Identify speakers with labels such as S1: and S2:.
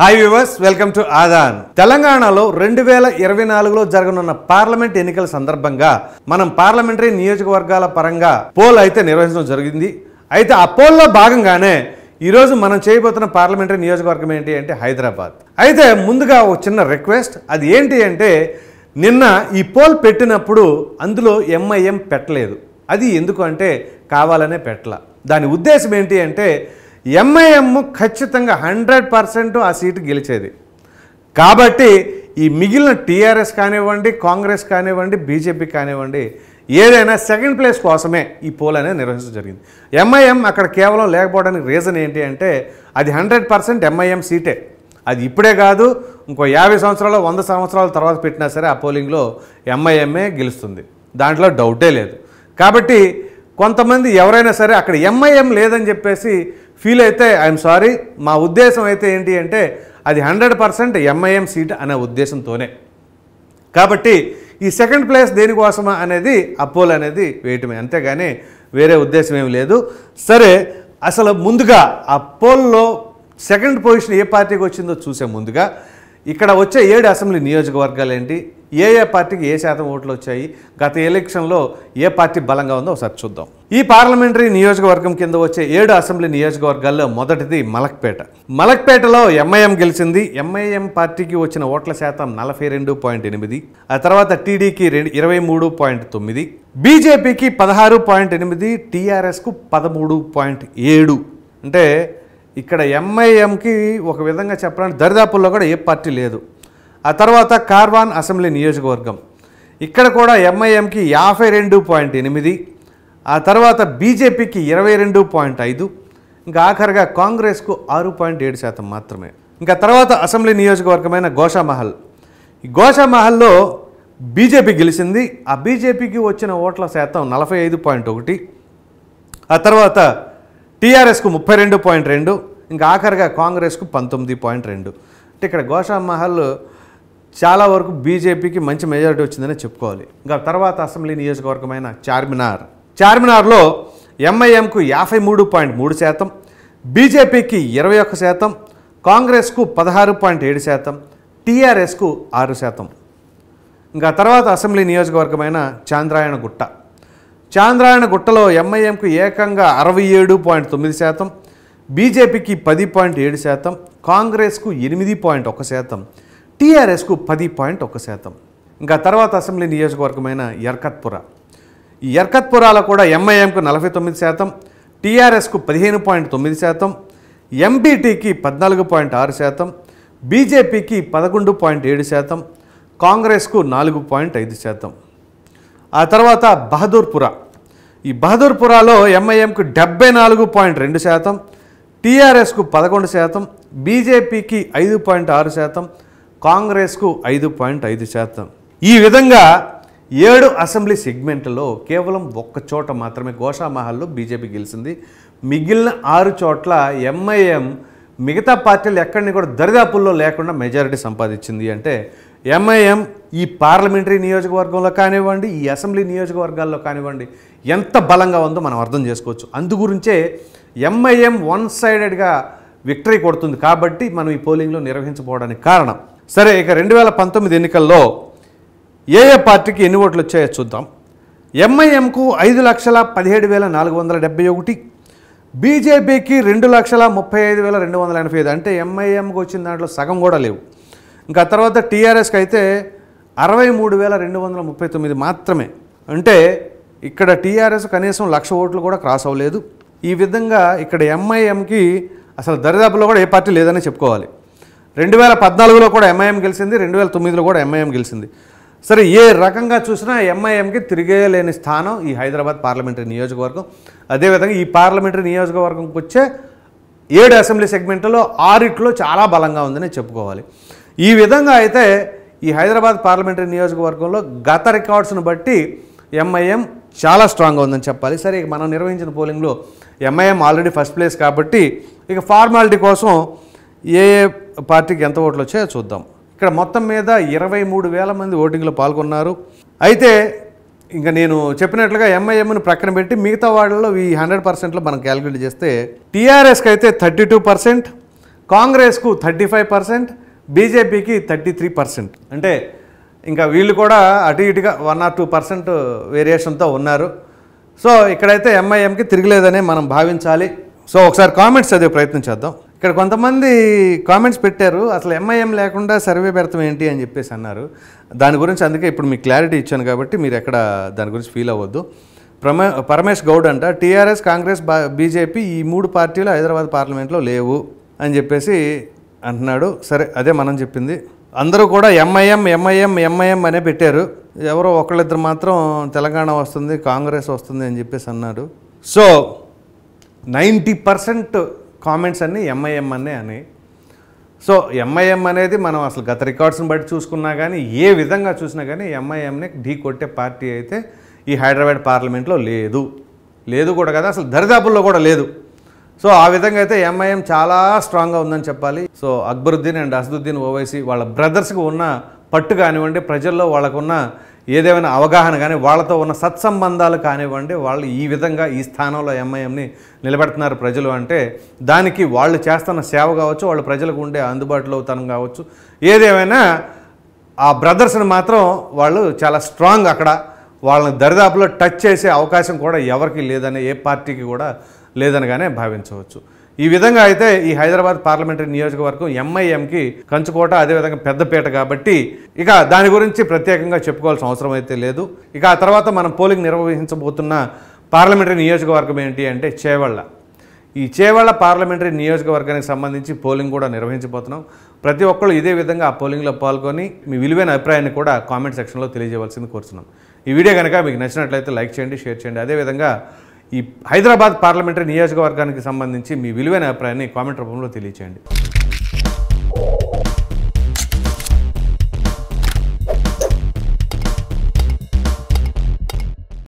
S1: hi viewers welcome to ఆదాన్ తెలంగాణలో రెండు వేల ఇరవై నాలుగులో జరగనున్న పార్లమెంట్ ఎన్నికల సందర్భంగా మనం పార్లమెంటరీ నియోజకవర్గాల పరంగా పోల్ అయితే నిర్వహించడం జరిగింది అయితే ఆ పోల్లో భాగంగానే ఈరోజు మనం చేయబోతున్న పార్లమెంటరీ నియోజకవర్గం ఏంటి అంటే హైదరాబాద్ అయితే ముందుగా ఒక చిన్న రిక్వెస్ట్ అది ఏంటి అంటే నిన్న ఈ పోల్ పెట్టినప్పుడు అందులో ఎంఐఎం పెట్టలేదు అది ఎందుకు అంటే కావాలనే పెట్టల దాని ఉద్దేశం ఏంటి అంటే ఎంఐఎం ఖచ్చితంగా హండ్రెడ్ పర్సెంట్ ఆ సీటు గెలిచేది కాబట్టి ఈ మిగిలిన టీఆర్ఎస్ కానివ్వండి కాంగ్రెస్ కానివ్వండి బీజేపీ కానివ్వండి ఏదైనా సెకండ్ ప్లేస్ కోసమే ఈ పోల్ అనేది నిర్వహించడం జరిగింది ఎంఐఎం అక్కడ కేవలం లేకపోవడానికి రీజన్ ఏంటి అంటే అది హండ్రెడ్ పర్సెంట్ ఎంఐఎం సీటే అది ఇప్పుడే కాదు ఇంకో యాభై సంవత్సరాలు వంద సంవత్సరాల తర్వాత పెట్టినా సరే ఆ పోలింగ్లో ఎంఐఎంఏ గెలుస్తుంది దాంట్లో డౌటే లేదు కాబట్టి కొంతమంది ఎవరైనా సరే అక్కడ ఎంఐఎం లేదని చెప్పేసి ఫీల్ అయితే ఐఎమ్ సారీ మా ఉద్దేశం అయితే ఏంటి అంటే అది హండ్రెడ్ పర్సెంట్ ఎంఐఎం సీట్ అనే ఉద్దేశంతోనే కాబట్టి ఈ సెకండ్ ప్లేస్ దేనికోసమా అనేది అపోల్ అనేది వేయటమే అంతేగాని వేరే ఉద్దేశం ఏమి లేదు సరే అసలు ముందుగా అపోల్లో సెకండ్ పొజిషన్ ఏ పార్టీకి వచ్చిందో చూసే ముందుగా ఇక్కడ వచ్చే ఏడు అసెంబ్లీ నియోజకవర్గాలు ఏంటి ఏ ఏ పార్టీకి ఏ శాతం ఓట్లు వచ్చాయి గత ఎలక్షన్లో ఏ పార్టీ బలంగా ఉందో ఒకసారి చూద్దాం ఈ పార్లమెంటరీ నియోజకవర్గం కింద వచ్చే ఏడు అసెంబ్లీ నియోజకవర్గాల్లో మొదటిది మలక్పేట మలక్పేటలో ఎంఐఎం గెలిచింది ఎంఐఎం పార్టీకి వచ్చిన ఓట్ల శాతం నలభై రెండు పాయింట్ ఎనిమిది ఆ తర్వాత టీడీకి రెండు ఇరవై మూడు పాయింట్ తొమ్మిది బీజేపీకి పదహారు పాయింట్ ఎనిమిది టీఆర్ఎస్కు పదమూడు పాయింట్ ఏడు అంటే ఇక్కడ ఎంఐఎంకి ఒక విధంగా చెప్పడానికి దరిదాపుల్లో కూడా ఏ పార్టీ లేదు ఆ తర్వాత కార్వాన్ అసెంబ్లీ నియోజకవర్గం ఇక్కడ కూడా ఎంఐఎంకి యాభై రెండు పాయింట్ ఎనిమిది ఆ తర్వాత బీజేపీకి ఇరవై రెండు పాయింట్ ఐదు ఇంకా ఆఖరిగా కాంగ్రెస్కు ఆరు పాయింట్ ఏడు శాతం మాత్రమే ఇంకా తర్వాత అసెంబ్లీ నియోజకవర్గమైన గోషామహల్ ఈ గోషామహల్లో బీజేపీ గెలిచింది ఆ బీజేపీకి వచ్చిన ఓట్ల శాతం నలభై ఐదు పాయింట్ ఒకటి ఆ తర్వాత టీఆర్ఎస్కు ముప్పై రెండు పాయింట్ రెండు ఇంకా ఆఖరిగా కాంగ్రెస్కు పంతొమ్మిది పాయింట్ రెండు అంటే ఇక్కడ గోషామహల్ చాలా వరకు బీజేపీకి మంచి మెజారిటీ వచ్చిందని చెప్పుకోవాలి ఇంకా తర్వాత అసెంబ్లీ నియోజకవర్గమైన చార్మినార్ చార్మినార్లో ఎంఐఎంకు యాభై మూడు పాయింట్ మూడు శాతం బీజేపీకి ఇరవై ఒక్క శాతం కాంగ్రెస్కు పదహారు పాయింట్ ఏడు శాతం టీఆర్ఎస్కు ఆరు శాతం ఇంకా తర్వాత అసెంబ్లీ నియోజకవర్గమైన చాంద్రాయణ గుట్ట చాంద్రాయణ గుట్టలో ఎంఐఎంకు ఏకంగా అరవై ఏడు పాయింట్ తొమ్మిది శాతం బీజేపీకి పది పాయింట్ ఏడు శాతం కాంగ్రెస్కు ఎనిమిది పాయింట్ ఒక శాతం టీఆర్ఎస్కు పది పాయింట్ ఒక శాతం ఇంకా తర్వాత అసెంబ్లీ నియోజకవర్గమైన ఎర్కత్పుర ఈ ఎర్కత్పురాలో కూడా ఎంఐఎంకు నలభై తొమ్మిది శాతం టీఆర్ఎస్కు పదిహేను పాయింట్ తొమ్మిది శాతం ఎంబీటీకి పద్నాలుగు పాయింట్ ఆరు శాతం బీజేపీకి పదకొండు పాయింట్ ఏడు శాతం కాంగ్రెస్కు నాలుగు పాయింట్ ఐదు శాతం ఆ తర్వాత బహదూర్పుర ఈ బహదూర్పురాలో ఎంఐఎంకు డెబ్బై నాలుగు పాయింట్ రెండు శాతం టీఆర్ఎస్కు పదకొండు శాతం బీజేపీకి ఐదు పాయింట్ ఆరు శాతం కాంగ్రెస్కు ఐదు పాయింట్ ఐదు శాతం ఈ విధంగా ఏడు అసెంబ్లీ సెగ్మెంట్లో కేవలం ఒక్క చోట మాత్రమే గోషామహల్లో బీజేపీ గెలిచింది మిగిలిన ఆరు చోట్ల ఎంఐఎం మిగతా పార్టీలు ఎక్కడిని కూడా దరిదాపుల్లో లేకుండా మెజారిటీ సంపాదించింది అంటే ఎంఐఎం ఈ పార్లమెంటరీ నియోజకవర్గంలో కానివ్వండి ఈ అసెంబ్లీ నియోజకవర్గాల్లో కానివ్వండి ఎంత బలంగా ఉందో మనం అర్థం చేసుకోవచ్చు అందు గురించే ఎంఐఎం వన్ సైడెడ్గా విక్టరీ కొడుతుంది కాబట్టి మనం ఈ పోలింగ్లో నిర్వహించబోవడానికి కారణం సరే ఇక రెండు వేల పంతొమ్మిది ఎన్నికల్లో ఏ ఏ పార్టీకి ఎన్ని ఓట్లు వచ్చాయో చూద్దాం ఎంఐఎంకు ఐదు లక్షల పదిహేడు వేల నాలుగు వందల డెబ్బై ఒకటి బీజేపీకి రెండు లక్షల ముప్పై ఐదు వేల రెండు వందల ఎనభై ఐదు అంటే ఎంఐఎంకి వచ్చిన దాంట్లో సగం కూడా లేవు ఇంకా తర్వాత టీఆర్ఎస్కి అయితే అరవై మూడు వేల రెండు వందల ముప్పై తొమ్మిది మాత్రమే అంటే ఇక్కడ టీఆర్ఎస్ కనీసం లక్ష ఓట్లు కూడా క్రాస్ అవ్వలేదు ఈ విధంగా ఇక్కడ ఎంఐఎంకి అసలు దరిదాపులో కూడా ఏ పార్టీ లేదని చెప్పుకోవాలి రెండు వేల పద్నాలుగులో కూడా ఎంఐఎం గెలిచింది రెండు వేల తొమ్మిదిలో కూడా ఎంఐఎం గెలిచింది సరే ఏ రకంగా చూసినా ఎంఐఎంకి తిరిగేయలేని స్థానం ఈ హైదరాబాద్ పార్లమెంటరీ నియోజకవర్గం అదేవిధంగా ఈ పార్లమెంటరీ నియోజకవర్గంకి వచ్చే ఏడు అసెంబ్లీ సెగ్మెంట్లో ఆరిట్లో చాలా బలంగా ఉందని చెప్పుకోవాలి ఈ విధంగా అయితే ఈ హైదరాబాద్ పార్లమెంటరీ నియోజకవర్గంలో గత రికార్డ్స్ను బట్టి ఎంఐఎం చాలా స్ట్రాంగ్గా ఉందని చెప్పాలి సరే మనం నిర్వహించిన పోలింగ్లో ఎంఐఎం ఆల్రెడీ ఫస్ట్ ప్లేస్ కాబట్టి ఇక ఫార్మాలిటీ కోసం ఏ ఏ పార్టీకి ఎంత ఓట్లు వచ్చాయో చూద్దాం ఇక్కడ మొత్తం మీద ఇరవై మూడు వేల మంది ఓటింగ్లో పాల్గొన్నారు అయితే ఇంకా నేను చెప్పినట్లుగా ఎంఐఎంను ప్రక్కన పెట్టి మిగతా వాళ్ళలో ఈ హండ్రెడ్ పర్సెంట్లో మనం క్యాలిక్యులేట్ చేస్తే టీఆర్ఎస్కి అయితే థర్టీ టూ పర్సెంట్ కాంగ్రెస్కు థర్టీ ఫైవ్ పర్సెంట్ బీజేపీకి థర్టీ త్రీ పర్సెంట్ అంటే ఇంకా వీళ్ళు కూడా అటు ఇటుగా వన్ ఆర్ టూ పర్సెంట్ వేరియేషన్తో ఉన్నారు సో ఇక్కడైతే ఎంఐఎంకి తిరగలేదని మనం భావించాలి సో ఒకసారి కామెంట్స్ చదివే ప్రయత్నం చేద్దాం ఇక్కడ కొంతమంది కామెంట్స్ పెట్టారు అసలు ఎంఐఎం లేకుండా సర్వే పెడతాం ఏంటి అని చెప్పేసి అన్నారు దాని గురించి అందుకే ఇప్పుడు మీకు క్లారిటీ ఇచ్చాను కాబట్టి మీరు ఎక్కడ దాని గురించి ఫీల్ అవ్వద్దు ప్రమే పరమేష్ గౌడ్ అంట టీఆర్ఎస్ కాంగ్రెస్ బీజేపీ ఈ మూడు పార్టీలు హైదరాబాద్ పార్లమెంట్లో లేవు అని చెప్పేసి అంటున్నాడు సరే అదే మనం చెప్పింది అందరూ కూడా ఎంఐఎం ఎంఐఎం ఎంఐఎం అనే పెట్టారు ఎవరో ఒకళ్ళిద్దరు మాత్రం తెలంగాణ వస్తుంది కాంగ్రెస్ వస్తుంది అని చెప్పేసి అన్నారు సో నైంటీ పర్సెంట్ కామెంట్స్ అన్నీ ఎంఐఎం అనే అని సో ఎంఐఎం అనేది మనం అసలు గత రికార్డ్స్ని బట్టి చూసుకున్నా కానీ ఏ విధంగా చూసినా కానీ ఎంఐఎంని ఢీ కొట్టే పార్టీ అయితే ఈ హైదరాబాద్ పార్లమెంట్లో లేదు లేదు కూడా కదా అసలు దరిదాపుల్లో కూడా లేదు సో ఆ విధంగా అయితే ఎంఐఎం చాలా స్ట్రాంగ్గా ఉందని చెప్పాలి సో అక్బరుద్దీన్ అండ్ అసదుద్దీన్ ఓవైసీ వాళ్ళ బ్రదర్స్కి ఉన్న పట్టు కానివ్వండి ప్రజల్లో వాళ్ళకున్న ఏదేమైనా అవగాహన కానీ వాళ్ళతో ఉన్న సత్సంబంధాలు కానివ్వండి వాళ్ళు ఈ విధంగా ఈ స్థానంలో ఎంఐఎంని నిలబెడుతున్నారు ప్రజలు అంటే దానికి వాళ్ళు చేస్తున్న సేవ కావచ్చు వాళ్ళు ప్రజలకు ఉండే అందుబాటులో తనం కావచ్చు ఏదేమైనా ఆ బ్రదర్స్ని మాత్రం వాళ్ళు చాలా స్ట్రాంగ్ అక్కడ వాళ్ళని దరిదాపులో టచ్ చేసే అవకాశం కూడా ఎవరికి లేదని ఏ పార్టీకి కూడా లేదనగానే భావించవచ్చు ఈ విధంగా అయితే ఈ హైదరాబాద్ పార్లమెంటరీ నియోజకవర్గం ఎంఐఎంకి కంచుకోట అదేవిధంగా పెద్దపేట కాబట్టి ఇక దాని గురించి ప్రత్యేకంగా చెప్పుకోవాల్సిన అవసరం అయితే లేదు ఇక ఆ తర్వాత మనం పోలింగ్ నిర్వహించబోతున్న పార్లమెంటరీ నియోజకవర్గం ఏంటి అంటే చేవళ్ళ ఈ చేవాళ్ళ పార్లమెంటరీ నియోజకవర్గానికి సంబంధించి పోలింగ్ కూడా నిర్వహించబోతున్నాం ప్రతి ఒక్కళ్ళు ఇదే విధంగా ఆ పోలింగ్లో పాల్గొని మీ విలువైన అభిప్రాయాన్ని కూడా కామెంట్ సెక్షన్లో తెలియజేయవలసింది కోరుతున్నాం ఈ వీడియో కనుక మీకు నచ్చినట్లయితే లైక్ చేయండి షేర్ చేయండి అదేవిధంగా ఈ హైదరాబాద్ పార్లమెంటరీ నియోజకవర్గానికి సంబంధించి మీ విలువైన అభిప్రాయాన్ని కామెంట్ రూపంలో తెలియచేయండి